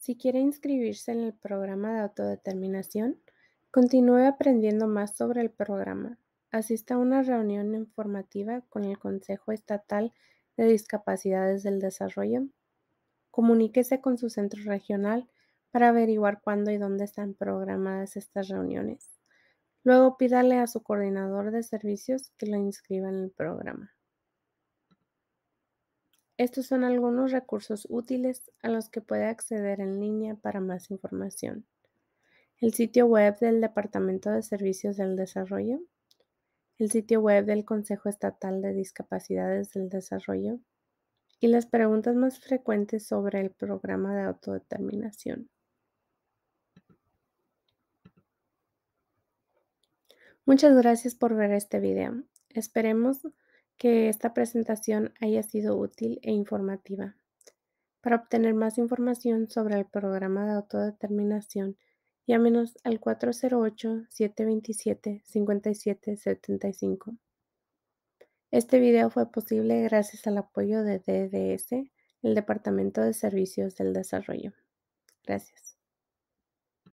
Si quiere inscribirse en el programa de autodeterminación, continúe aprendiendo más sobre el programa. Asista a una reunión informativa con el Consejo Estatal de Discapacidades del Desarrollo. Comuníquese con su centro regional para averiguar cuándo y dónde están programadas estas reuniones. Luego pídale a su coordinador de servicios que lo inscriba en el programa. Estos son algunos recursos útiles a los que puede acceder en línea para más información. El sitio web del Departamento de Servicios del Desarrollo, el sitio web del Consejo Estatal de Discapacidades del Desarrollo y las preguntas más frecuentes sobre el programa de autodeterminación. Muchas gracias por ver este video. Esperemos que esta presentación haya sido útil e informativa. Para obtener más información sobre el programa de autodeterminación, llámenos al 408-727-5775. Este video fue posible gracias al apoyo de DDS, el Departamento de Servicios del Desarrollo. Gracias.